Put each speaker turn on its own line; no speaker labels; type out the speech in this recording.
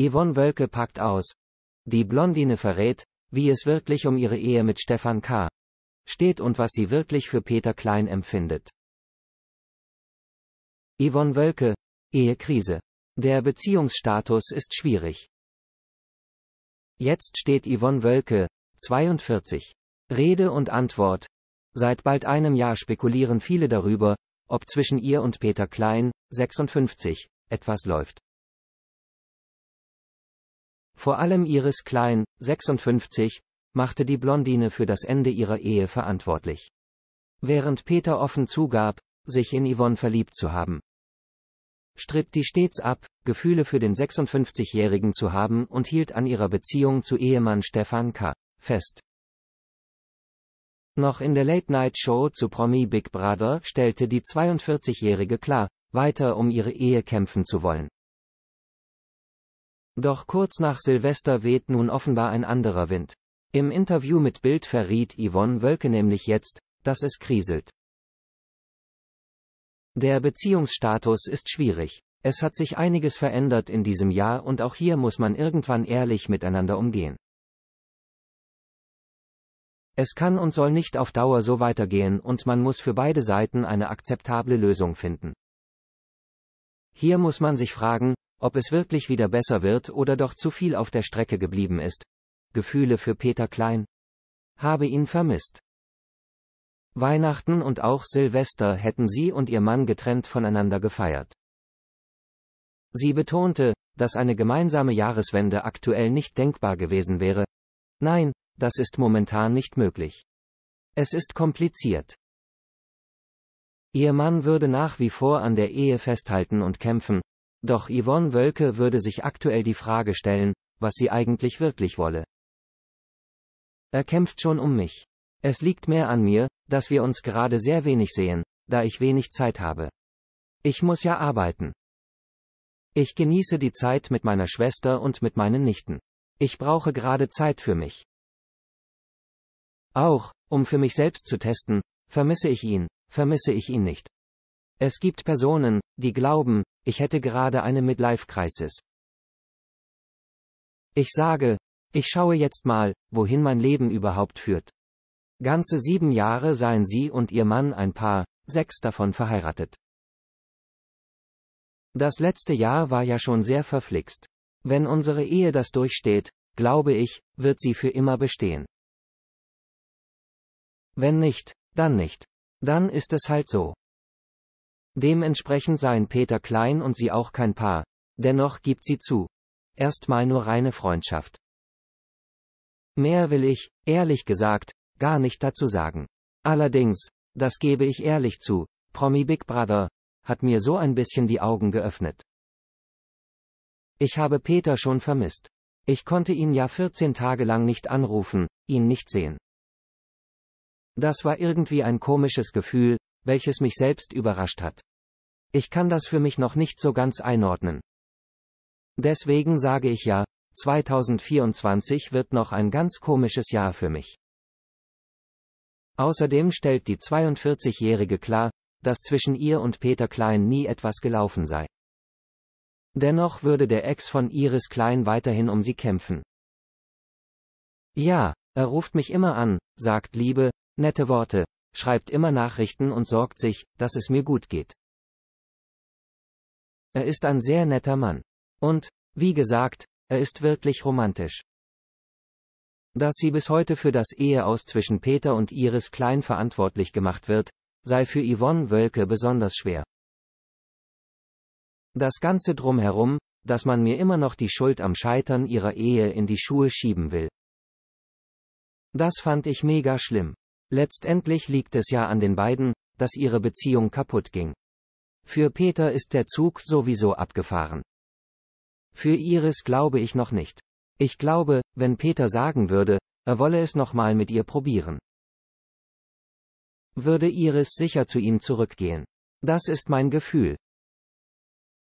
Yvonne Wölke packt aus. Die Blondine verrät, wie es wirklich um ihre Ehe mit Stefan K. steht und was sie wirklich für Peter Klein empfindet. Yvonne Wölke, Ehekrise. Der Beziehungsstatus ist schwierig. Jetzt steht Yvonne Wölke, 42. Rede und Antwort. Seit bald einem Jahr spekulieren viele darüber, ob zwischen ihr und Peter Klein, 56, etwas läuft. Vor allem Iris Klein, 56, machte die Blondine für das Ende ihrer Ehe verantwortlich. Während Peter offen zugab, sich in Yvonne verliebt zu haben, stritt die stets ab, Gefühle für den 56-Jährigen zu haben und hielt an ihrer Beziehung zu Ehemann Stefan K. fest. Noch in der Late-Night-Show zu Promi Big Brother stellte die 42-Jährige klar, weiter um ihre Ehe kämpfen zu wollen. Doch kurz nach Silvester weht nun offenbar ein anderer Wind. Im Interview mit Bild verriet Yvonne Wölke nämlich jetzt, dass es kriselt. Der Beziehungsstatus ist schwierig. Es hat sich einiges verändert in diesem Jahr und auch hier muss man irgendwann ehrlich miteinander umgehen. Es kann und soll nicht auf Dauer so weitergehen und man muss für beide Seiten eine akzeptable Lösung finden. Hier muss man sich fragen, ob es wirklich wieder besser wird oder doch zu viel auf der Strecke geblieben ist. Gefühle für Peter Klein. Habe ihn vermisst. Weihnachten und auch Silvester hätten sie und ihr Mann getrennt voneinander gefeiert. Sie betonte, dass eine gemeinsame Jahreswende aktuell nicht denkbar gewesen wäre. Nein, das ist momentan nicht möglich. Es ist kompliziert. Ihr Mann würde nach wie vor an der Ehe festhalten und kämpfen, doch Yvonne Wölke würde sich aktuell die Frage stellen, was sie eigentlich wirklich wolle. Er kämpft schon um mich. Es liegt mehr an mir, dass wir uns gerade sehr wenig sehen, da ich wenig Zeit habe. Ich muss ja arbeiten. Ich genieße die Zeit mit meiner Schwester und mit meinen Nichten. Ich brauche gerade Zeit für mich. Auch, um für mich selbst zu testen, vermisse ich ihn, vermisse ich ihn nicht. Es gibt Personen, die glauben, ich hätte gerade eine Midlife-Crisis. Ich sage, ich schaue jetzt mal, wohin mein Leben überhaupt führt. Ganze sieben Jahre seien sie und ihr Mann ein Paar, sechs davon verheiratet. Das letzte Jahr war ja schon sehr verflixt. Wenn unsere Ehe das durchsteht, glaube ich, wird sie für immer bestehen. Wenn nicht, dann nicht. Dann ist es halt so. Dementsprechend seien Peter Klein und sie auch kein Paar. Dennoch gibt sie zu. Erstmal nur reine Freundschaft. Mehr will ich, ehrlich gesagt, gar nicht dazu sagen. Allerdings, das gebe ich ehrlich zu, Promi Big Brother, hat mir so ein bisschen die Augen geöffnet. Ich habe Peter schon vermisst. Ich konnte ihn ja 14 Tage lang nicht anrufen, ihn nicht sehen. Das war irgendwie ein komisches Gefühl, welches mich selbst überrascht hat. Ich kann das für mich noch nicht so ganz einordnen. Deswegen sage ich ja, 2024 wird noch ein ganz komisches Jahr für mich. Außerdem stellt die 42-Jährige klar, dass zwischen ihr und Peter Klein nie etwas gelaufen sei. Dennoch würde der Ex von Iris Klein weiterhin um sie kämpfen. Ja, er ruft mich immer an, sagt Liebe, nette Worte, schreibt immer Nachrichten und sorgt sich, dass es mir gut geht. Er ist ein sehr netter Mann. Und, wie gesagt, er ist wirklich romantisch. Dass sie bis heute für das Eheaus zwischen Peter und Iris Klein verantwortlich gemacht wird, sei für Yvonne Wölke besonders schwer. Das Ganze drumherum, dass man mir immer noch die Schuld am Scheitern ihrer Ehe in die Schuhe schieben will. Das fand ich mega schlimm. Letztendlich liegt es ja an den beiden, dass ihre Beziehung kaputt ging. Für Peter ist der Zug sowieso abgefahren. Für Iris glaube ich noch nicht. Ich glaube, wenn Peter sagen würde, er wolle es nochmal mit ihr probieren. Würde Iris sicher zu ihm zurückgehen. Das ist mein Gefühl.